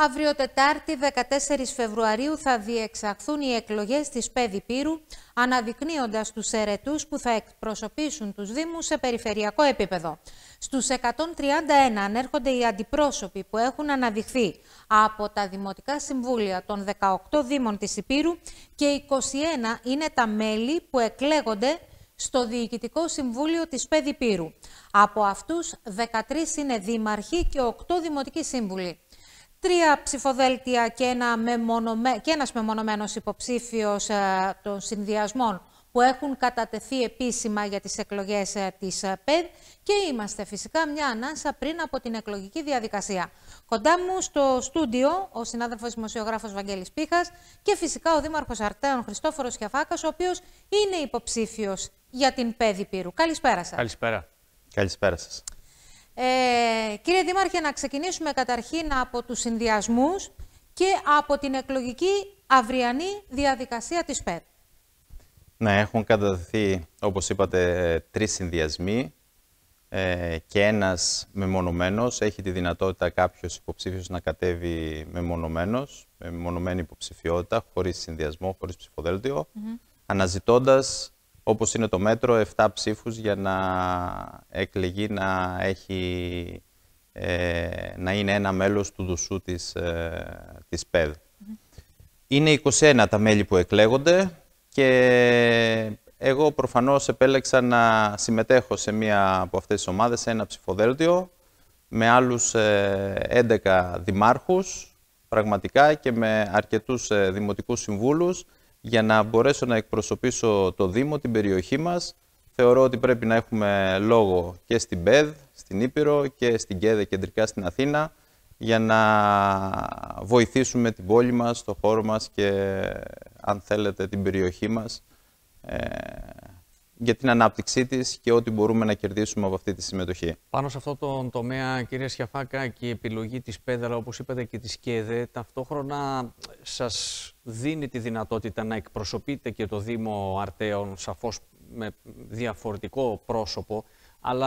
Αύριο Τετάρτη 14 Φεβρουαρίου θα διεξαχθούν οι εκλογές της Πέδη Πύρου, αναδεικνύοντας τους ερετούς που θα εκπροσωπήσουν τους Δήμους σε περιφερειακό επίπεδο. Στους 131 ανέρχονται οι αντιπρόσωποι που έχουν αναδειχθεί από τα Δημοτικά Συμβούλια των 18 Δήμων της Υπήρου και 21 είναι τα μέλη που εκλέγονται στο Διοικητικό Συμβούλιο της Πέδη Πύρου. Από αυτούς 13 είναι δήμαρχοι και 8 δημοτικοί σύμβουλοι. Τρία ψηφοδέλτια και, ένα μεμονωμέ... και ένας μεμονωμένος υποψήφιος ε, των συνδυασμών που έχουν κατατεθεί επίσημα για τις εκλογές ε, της ε, ΠΕΔ και είμαστε φυσικά μια ανάσα πριν από την εκλογική διαδικασία. Κοντά μου στο στούντιο ο συνάδελφος δημοσιογράφος Βαγγέλης Πίχας και φυσικά ο Δήμαρχος Αρτέων Χριστόφορος Χιαφάκας, ο οποίος είναι υποψήφιος για την ΠΕΔ Υπήρου. Καλησπέρα σας. Καλησπέρα. Καλησπέρα σας. Ε, κύριε Δήμαρχε, να ξεκινήσουμε καταρχήν από τους συνδυασμούς και από την εκλογική αυριανή διαδικασία της ΠΕΤ. Ναι, έχουν κατατεθεί, όπως είπατε, τρεις συνδυασμοί ε, και ένας μεμονωμένος. Έχει τη δυνατότητα κάποιος υποψήφιος να κατέβει μεμονωμένος, με μεμονωμένη υποψηφιότητα, χωρίς συνδυασμό, χωρίς ψηφοδέλτιο, mm αναζητώντας όπως είναι το μέτρο, 7 ψήφους για να εκλεγεί να, έχει, ε, να είναι ένα μέλος του δουσού της, ε, της ΠΕΔ. Είναι 21 τα μέλη που εκλέγονται και εγώ προφανώς επέλεξα να συμμετέχω σε μία από αυτές τις ομάδες, σε ένα ψηφοδέλτιο, με άλλους 11 ε, δημάρχους, πραγματικά, και με αρκετούς ε, δημοτικούς συμβούλους, για να μπορέσω να εκπροσωπήσω το Δήμο, την περιοχή μας. Θεωρώ ότι πρέπει να έχουμε λόγο και στην ΠΕΔ, στην Ήπειρο και στην ΚΕΔΕ κεντρικά στην Αθήνα για να βοηθήσουμε την πόλη μας, το χώρο μας και αν θέλετε την περιοχή μας ε, για την ανάπτυξή της και ό,τι μπορούμε να κερδίσουμε από αυτή τη συμμετοχή. Πάνω σε αυτό το τομέα, κύρια Σιαφάκα, και η επιλογή της Πέδρα, όπως είπατε και της ΚΕΔΕ, ταυτόχρονα ε, σας δίνει τη δυνατότητα να εκπροσωπείτε και το Δήμο Αρτέων, σαφώς με διαφορετικό πρόσωπο, αλλά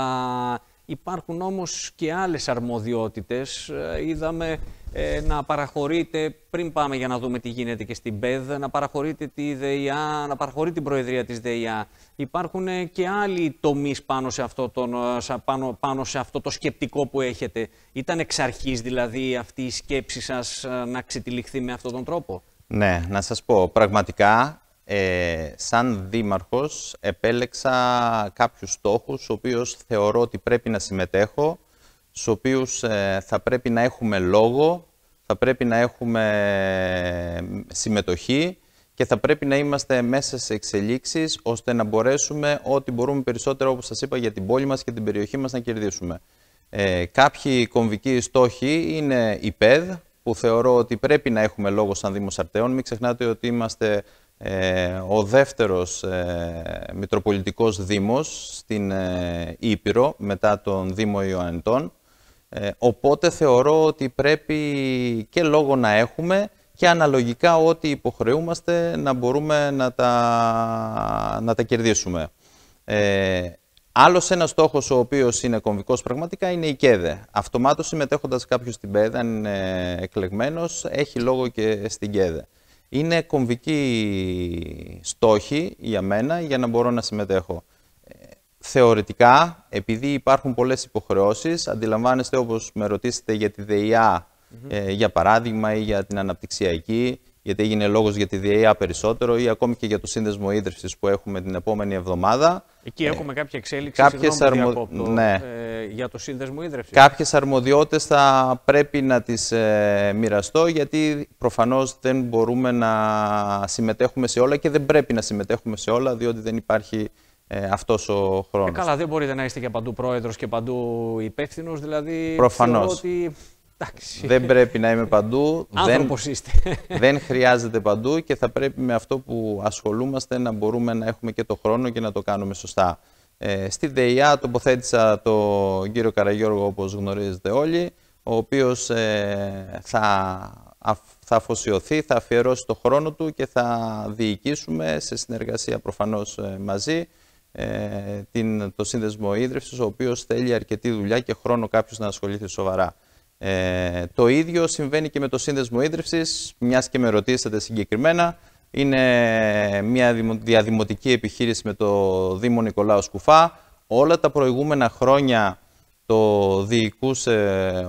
Υπάρχουν όμως και άλλες αρμοδιότητες. Ε, είδαμε ε, να παραχωρείτε, πριν πάμε για να δούμε τι γίνεται και στην ΠΕΔ, να παραχωρείτε τη ΔΕΙΑ, να παραχωρεί την Προεδρία της ΔΕΙΑ. Υπάρχουν ε, και άλλοι τομείς πάνω σε αυτό, τον, πάνω, πάνω σε αυτό το σκεπτικό που έχετε. Ήταν εξ αρχής δηλαδή αυτή η σκέψη σας να ξετυλιχθεί με αυτόν τον τρόπο. Ναι, να σας πω, πραγματικά ε, σαν δήμαρχος επέλεξα κάποιους στόχους, στους οποίους θεωρώ ότι πρέπει να συμμετέχω, στους οποίους ε, θα πρέπει να έχουμε λόγο, θα πρέπει να έχουμε ε, συμμετοχή και θα πρέπει να είμαστε μέσα σε εξελίξεις, ώστε να μπορέσουμε ό,τι μπορούμε περισσότερο, όπως σας είπα, για την πόλη μας και την περιοχή μας να κερδίσουμε. κάποιοι κομβικοί στόχοι είναι η ΠΕΔ, που θεωρώ ότι πρέπει να έχουμε λόγο σαν Δήμος Αρτέων. Μην ξεχνάτε ότι είμαστε ε, ο δεύτερος ε, Μητροπολιτικός Δήμος στην ε, Ήπειρο μετά τον Δήμο Ιωαννητών. Ε, οπότε θεωρώ ότι πρέπει και λόγο να έχουμε και αναλογικά ό,τι υποχρεούμαστε να μπορούμε να τα, να τα κερδίσουμε. Ε, άλλος ένας στόχος ο οποίος είναι κομβικός πραγματικά είναι η ΚΕΔΕ. Αυτομάτως συμμετέχοντας κάποιος στην ΠΕΔ, αν είναι εκλεγμένος, έχει λόγο και στην ΚΕΔΕ είναι κομβική στόχη για μένα για να μπορώ να συμμετέχω. Ε, θεωρητικά, επειδή υπάρχουν πολλές υποχρεώσεις, αντιλαμβάνεστε όπως με ρωτήσετε για τη ΔΕΙΑ, ε, για παράδειγμα, ή για την αναπτυξιακή, γιατί έγινε λόγος για τη ΔΕΙΑ περισσότερο ή ακόμη και για το σύνδεσμο ίδρυσης που έχουμε την επόμενη εβδομάδα. Εκεί ε, έχουμε κάποια εξέλιξη κάποιες αρμο... ναι. ε, για το σύνδεσμο ίδρυσης. Κάποιες αρμοδιότητες θα πρέπει να τις ε, μοιραστώ γιατί προφανώς δεν μπορούμε να συμμετέχουμε σε όλα και δεν πρέπει να συμμετέχουμε σε όλα διότι δεν υπάρχει ε, αυτός ο χρόνος. Ε, καλά, δεν μπορείτε να είστε και παντού πρόεδρος και παντού υπεύθυνος. Δηλαδή, Προφανώς. Ότι δεν πρέπει να είμαι παντού. δεν, είστε. Δεν χρειάζεται παντού και θα πρέπει με αυτό που ασχολούμαστε να μπορούμε να έχουμε και το χρόνο και να το κάνουμε σωστά. Ε, στη ΔΕΙΑ τοποθέτησα τον κύριο Καραγιώργο όπως γνωρίζετε όλοι, ο οποίος ε, θα, θα αφοσιωθεί, θα αφιερώσει το χρόνο του και θα διοικήσουμε σε συνεργασία προφανώς ε, μαζί ε, την, το σύνδεσμο ίδρυυσης, ο οποίος θέλει αρκετή δουλειά και χρόνο κάποιος να ασχοληθεί σοβαρά. Ε, το ίδιο συμβαίνει και με το σύνδεσμο ίδρυυσης, μιας και με ρωτήσατε συγκεκριμένα. Είναι μια διαδημοτική επιχείρηση με το Δήμο Νικολάου Σκουφά. Όλα τα προηγούμενα χρόνια το διοικούσε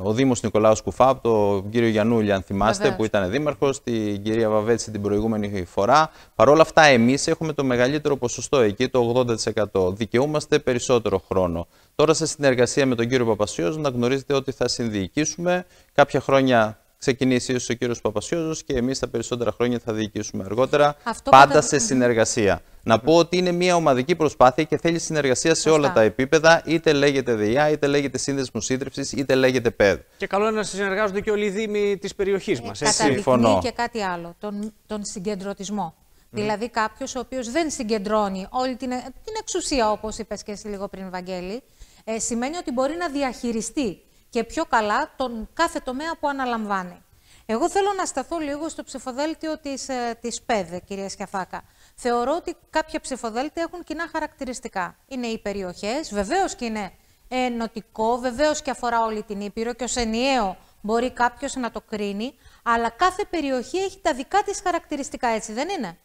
ο Δήμος Νικολάους Σκουφά, τον κύριο Γιαννούλη αν θυμάστε, που ήταν δήμαρχος, την κυρία Βαβέτση την προηγούμενη φορά. Παρ' όλα αυτά, εμείς έχουμε το μεγαλύτερο ποσοστό εκεί, το 80%. Δικαιούμαστε περισσότερο χρόνο. Τώρα, σε συνεργασία με τον κύριο Παπασίος, να γνωρίζετε ότι θα συνδιοικήσουμε. Κάποια χρόνια ξεκινήσει ίσως ο κύριος Παπασιόζο και εμείς τα περισσότερα χρόνια θα διοικήσουμε αργότερα. πάντα σε συνεργασία. Να πω ότι είναι μια ομαδική προσπάθεια και θέλει συνεργασία σε όλα τα επίπεδα, είτε λέγεται ΔΕΙΑ, είτε λέγεται Σύνδεσμο Σύντρεψη, είτε λέγεται ΠΕΔ. Και καλό είναι να συνεργάζονται και όλοι οι Δήμοι ε, της περιοχής μας. Ε, Συμφωνώ. Και κάτι άλλο, τον, τον συγκεντρωτισμό. Δηλαδή κάποιος ο οποίος δεν συγκεντρώνει όλη την, την εξουσία, όπως είπες και εσύ λίγο πριν, Βαγγέλη, ε, σημαίνει ότι μπορεί να διαχειριστεί και πιο καλά τον κάθε τομέα που αναλαμβάνει. Εγώ θέλω να σταθώ λίγο στο ψηφοδέλτιο της, ε, της κυρία Σκιαφάκα. Θεωρώ ότι κάποια ψηφοδέλτια έχουν κοινά χαρακτηριστικά. Είναι οι περιοχές, βεβαίως και είναι ενωτικό, βεβαίως και αφορά όλη την Ήπειρο και ως ενιαίο μπορεί κάποιος να το κρίνει, αλλά κάθε περιοχή έχει τα δικά της χαρακτηριστικά, έτσι δεν είναι.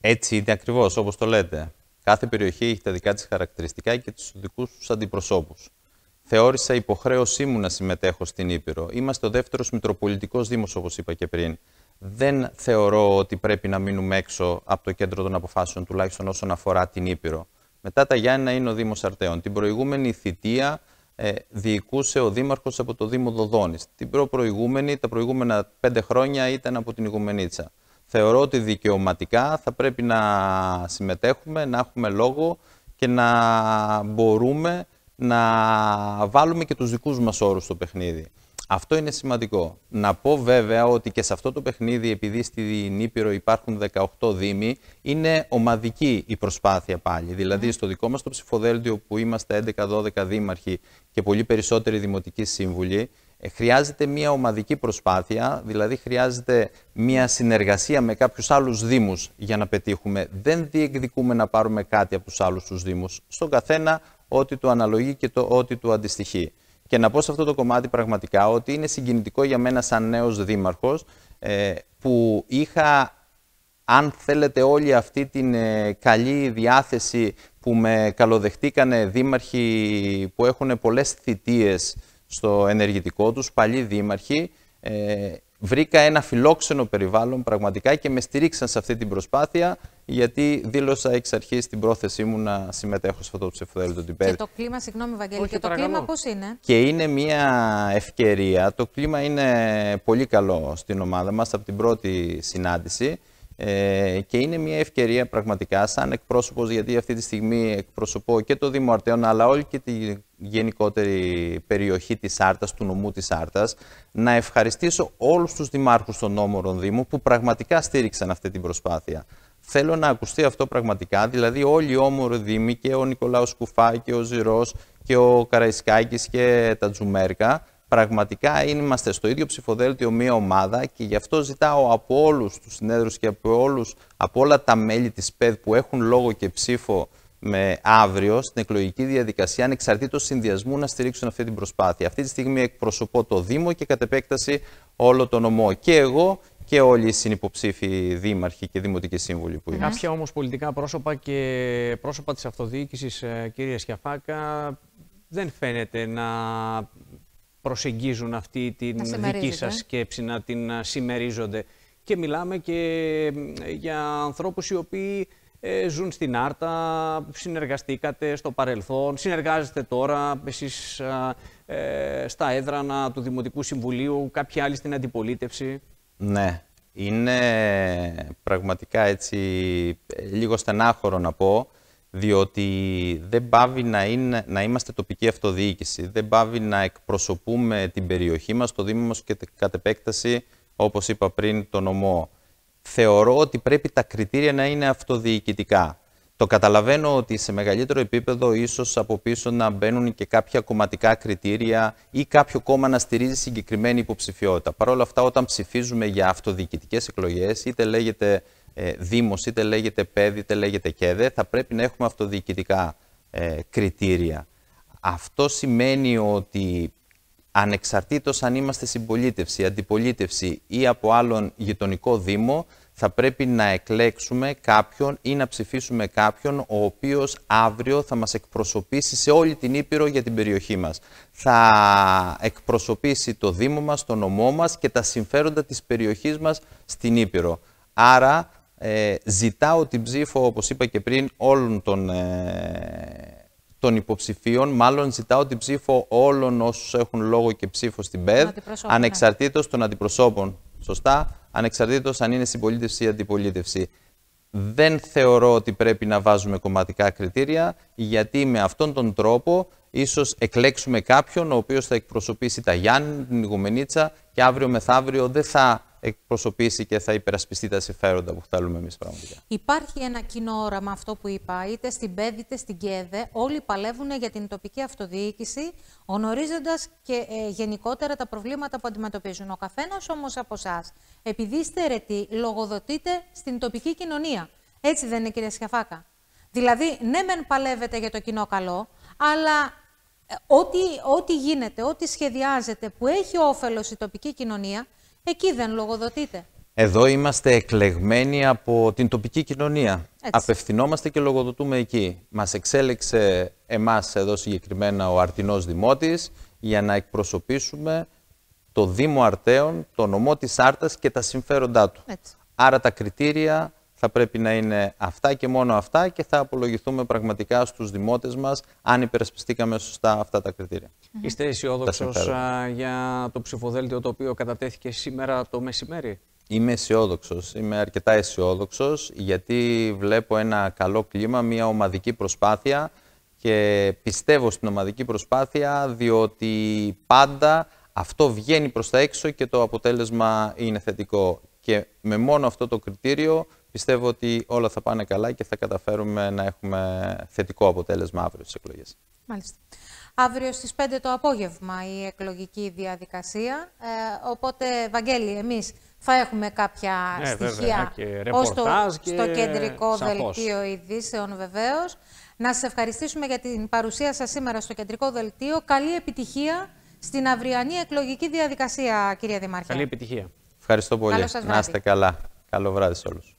Έτσι είναι ακριβώς, όπως το λέτε. Κάθε περιοχή έχει τα δικά της χαρακτηριστικά και τους δικούς τους αντιπροσώπους θεώρησα υποχρέωσή μου να συμμετέχω στην Ήπειρο. Είμαστε ο δεύτερος Μητροπολιτικός Δήμος, όπως είπα και πριν. Δεν θεωρώ ότι πρέπει να μείνουμε έξω από το κέντρο των αποφάσεων, τουλάχιστον όσον αφορά την Ήπειρο. Μετά τα Γιάννα είναι ο Δήμος Αρτέων. Την προηγούμενη θητεία ε, διοικούσε ο Δήμαρχος από το Δήμο Δοδόνης. Την προηγούμενη, τα προηγούμενα πέντε χρόνια ήταν από την Ιγουμενίτσα. Θεωρώ ότι δικαιωματικά θα πρέπει να συμμετέχουμε, να έχουμε λόγο και να μπορούμε να βάλουμε και τους δικούς μας όρους στο παιχνίδι. Αυτό είναι σημαντικό. Να πω βέβαια ότι και σε αυτό το παιχνίδι, επειδή στη Ήπειρο υπάρχουν 18 δήμοι, είναι ομαδική η προσπάθεια πάλι. Δηλαδή, ναι. στο δικό μας το ψηφοδέλτιο που είμαστε 11-12 δήμαρχοι και πολύ περισσότεροι δημοτικοί σύμβουλοι, ε, χρειάζεται μια ομαδική προσπάθεια, δηλαδή χρειάζεται μια συνεργασία με κάποιους άλλους δήμους για να πετύχουμε. Δεν διεκδικούμε να πάρουμε κάτι από τους άλλους τους Δήμους Στον καθένα ό,τι του αναλογεί και το ό,τι του αντιστοιχεί. Και να πω σε αυτό το κομμάτι πραγματικά ότι είναι συγκινητικό για μένα σαν νέος δήμαρχος ε, που είχα, αν θέλετε, όλη αυτή την ε, καλή διάθεση που με καλοδεχτήκανε δήμαρχοι που έχουν πολλές θητείες στο ενεργητικό τους, παλιοί δήμαρχοι, ε, βρήκα ένα φιλόξενο περιβάλλον πραγματικά και με στηρίξαν σε αυτή την προσπάθεια γιατί δήλωσα εξ αρχής την πρόθεσή μου να συμμετέχω σε αυτό το ψηφοδέλτιο του Και το κλίμα, συγγνώμη, Βαγγέλη, Όχι, και το κλίμα πώς είναι. Και είναι μια ευκαιρία. Το κλίμα είναι πολύ καλό στην ομάδα μας από την πρώτη συνάντηση. Ε, και είναι μια ευκαιρία πραγματικά σαν εκπρόσωπος, γιατί αυτή τη στιγμή εκπροσωπώ και το Δήμο Αρτέων, αλλά όλη και την γενικότερη περιοχή της Άρτας, του νομού της Άρτας, να ευχαριστήσω όλους τους δημάρχους των όμορων Δήμων που πραγματικά στήριξαν αυτή την προσπάθεια. Θέλω να ακουστεί αυτό πραγματικά, δηλαδή όλοι οι όμοροι Δήμοι και ο Νικολάος Κουφά και ο Ζηρός και ο Καραϊσκάκης και τα Τζουμέρκα πραγματικά είμαστε στο ίδιο ψηφοδέλτιο μία ομάδα και γι' αυτό ζητάω από όλους τους συνέδρους και από, όλους, από όλα τα μέλη της ΠΕΔ που έχουν λόγο και ψήφο με αύριο στην εκλογική διαδικασία ανεξαρτήτως συνδυασμού να στηρίξουν αυτή την προσπάθεια. Αυτή τη στιγμή εκπροσωπώ το Δήμο και κατ' επέκταση όλο το νομό. Και εγώ και όλοι οι συνυποψήφοι δήμαρχοι και δημοτικοί σύμβουλοι που είναι. Κάποια όμως πολιτικά πρόσωπα και πρόσωπα της αυτοδιοίκησης, ε, κυρία Σκιαφάκα, δεν φαίνεται να προσεγγίζουν αυτή την δική σας ε. σκέψη, να την ε, συμμερίζονται. Και μιλάμε και για ανθρώπους οι οποίοι ε, ζουν στην Άρτα, συνεργαστήκατε στο παρελθόν, συνεργάζεστε τώρα εσείς ε, στα έδρανα του Δημοτικού Συμβουλίου, κάποιοι άλλοι στην αντιπολίτευση. Ναι, είναι πραγματικά έτσι ε, λίγο στενάχωρο να πω, διότι δεν πάβει να, είναι, να είμαστε τοπική αυτοδιοίκηση, δεν πάβει να εκπροσωπούμε την περιοχή μας, το Δήμο και κατ' επέκταση, όπως είπα πριν, το νομό θεωρώ ότι πρέπει τα κριτήρια να είναι αυτοδιοικητικά. Το καταλαβαίνω ότι σε μεγαλύτερο επίπεδο ίσως από πίσω να μπαίνουν και κάποια κομματικά κριτήρια ή κάποιο κόμμα να στηρίζει συγκεκριμένη υποψηφιότητα. Παρ' όλα αυτά όταν ψηφίζουμε για αυτοδιοικητικές εκλογές, είτε λέγεται ε, Δήμος, είτε λέγεται ΠΕΔ, είτε λέγεται ΚΕΔΕ, θα πρέπει να έχουμε αυτοδιοικητικά ε, κριτήρια. Αυτό σημαίνει ότι ανεξαρτήτως αν είμαστε συμπολίτευση, αντιπολίτευση ή από άλλον γειτονικό δήμο, θα πρέπει να εκλέξουμε κάποιον ή να ψηφίσουμε κάποιον ο οποίος αύριο θα μας εκπροσωπήσει σε όλη την Ήπειρο για την περιοχή μας. Θα εκπροσωπήσει το Δήμο μας, το νομό μας και τα συμφέροντα της περιοχής μας στην Ήπειρο. Άρα ε, ζητάω την ψήφο, όπως είπα και πριν, όλων των ε, των υποψηφίων, μάλλον ζητάω την ψήφο όλων όσους έχουν λόγο και ψήφο στην ΠΕΔ, ναι. ανεξαρτήτως των αντιπροσώπων. Σωστά, ανεξαρτήτως αν είναι συμπολίτευση ή αντιπολίτευση. Δεν θεωρώ ότι πρέπει να βάζουμε κομματικά κριτήρια, γιατί με αυτόν τον τρόπο ίσως εκλέξουμε κάποιον ο οποίος θα εκπροσωπήσει τα Γιάννη, την Ιγουμενίτσα και αύριο μεθαύριο δεν θα εκπροσωπήσει και θα υπερασπιστεί τα συμφέροντα που θέλουμε εμείς πραγματικά. Υπάρχει ένα κοινό όραμα, αυτό που είπα, είτε στην ΠΕΔ είτε στην ΚΕΔΕ. Όλοι παλεύουν για την τοπική αυτοδιοίκηση, γνωρίζοντας και ε, γενικότερα τα προβλήματα που αντιμετωπίζουν. Ο καθένας όμως από εσάς, επειδή είστε αιρετοί, λογοδοτείτε στην τοπική κοινωνία. Έτσι δεν είναι, κυρία Σιαφάκα. Δηλαδή, ναι, μεν παλεύετε για το κοινό καλό, αλλά ε, Ό,τι, γίνεται, ό,τι σχεδιάζεται που έχει όφελος η τοπική κοινωνία, Εκεί δεν λογοδοτείτε. Εδώ είμαστε εκλεγμένοι από την τοπική κοινωνία. Απευθυνόμαστε και λογοδοτούμε εκεί. Μας εξέλεξε εμάς εδώ συγκεκριμένα ο Αρτινός Δημότης για να εκπροσωπήσουμε το Δήμο Αρτέων, το νομό της Άρτας και τα συμφέροντά του. Έτσι. Άρα τα κριτήρια θα πρέπει να είναι αυτά και μόνο αυτά και θα απολογηθούμε πραγματικά στους δημότες μας αν υπερασπιστήκαμε σωστά αυτά τα κριτήρια. Είστε αισιόδοξος για το ψηφοδέλτιο το οποίο κατατέθηκε σήμερα το μεσημέρι. Είμαι αισιόδοξος. Είμαι αρκετά αισιόδοξος γιατί βλέπω ένα καλό κλίμα, μια ομαδική προσπάθεια και πιστεύω στην ομαδική προσπάθεια διότι πάντα αυτό βγαίνει προς τα έξω και το αποτέλεσμα είναι θετικό. Και με μόνο αυτό το κριτήριο πιστεύω ότι όλα θα πάνε καλά και θα καταφέρουμε να έχουμε θετικό αποτέλεσμα αύριο στις εκλογές. Μάλιστα. Αύριο στις 5 το απόγευμα η εκλογική διαδικασία. Ε, οπότε, Βαγγέλη, εμείς θα έχουμε κάποια ναι, στοιχεία στο κεντρικό σαφώς. δελτίο ειδήσεων βεβαίως. Να σας ευχαριστήσουμε για την παρουσία σας σήμερα στο κεντρικό δελτίο. Καλή επιτυχία στην αυριανή εκλογική διαδικασία, κυρία Δημάρχη. Καλή επιτυχία. Ευχαριστώ πολύ. Να είστε καλά. Καλό βράδυ σε όλους.